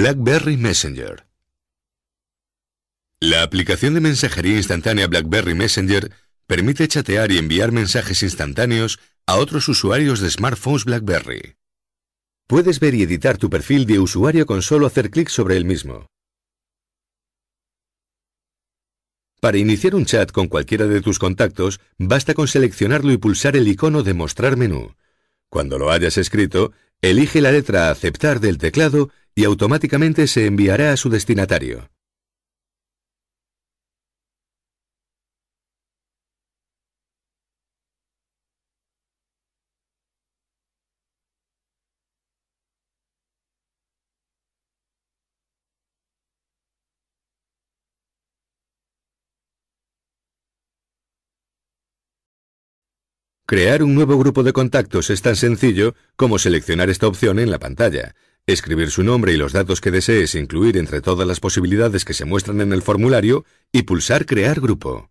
BlackBerry Messenger. La aplicación de mensajería instantánea BlackBerry Messenger permite chatear y enviar mensajes instantáneos a otros usuarios de smartphones BlackBerry. Puedes ver y editar tu perfil de usuario con solo hacer clic sobre el mismo. Para iniciar un chat con cualquiera de tus contactos, basta con seleccionarlo y pulsar el icono de Mostrar menú. Cuando lo hayas escrito, elige la letra Aceptar del teclado y automáticamente se enviará a su destinatario. Crear un nuevo grupo de contactos es tan sencillo como seleccionar esta opción en la pantalla escribir su nombre y los datos que desees incluir entre todas las posibilidades que se muestran en el formulario y pulsar Crear grupo.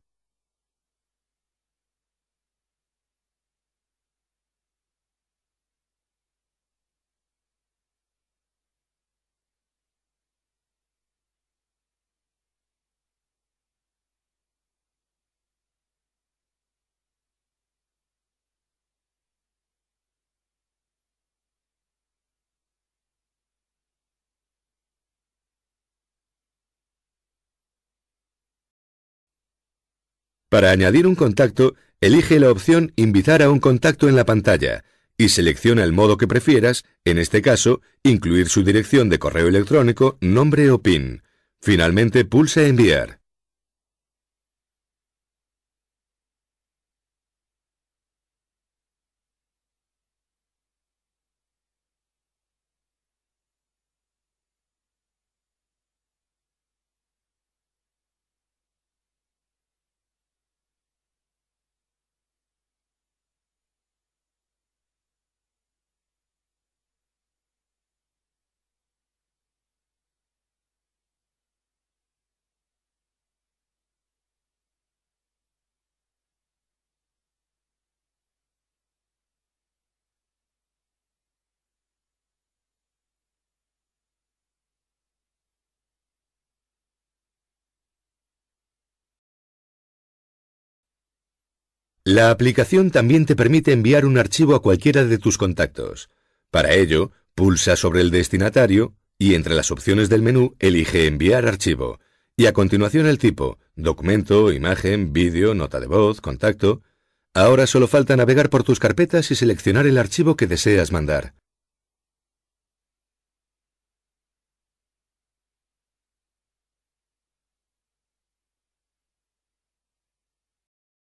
Para añadir un contacto, elige la opción Invitar a un contacto en la pantalla y selecciona el modo que prefieras, en este caso, incluir su dirección de correo electrónico, nombre o PIN. Finalmente pulse Enviar. La aplicación también te permite enviar un archivo a cualquiera de tus contactos. Para ello, pulsa sobre el destinatario y entre las opciones del menú elige Enviar archivo y a continuación el tipo, documento, imagen, vídeo, nota de voz, contacto. Ahora solo falta navegar por tus carpetas y seleccionar el archivo que deseas mandar.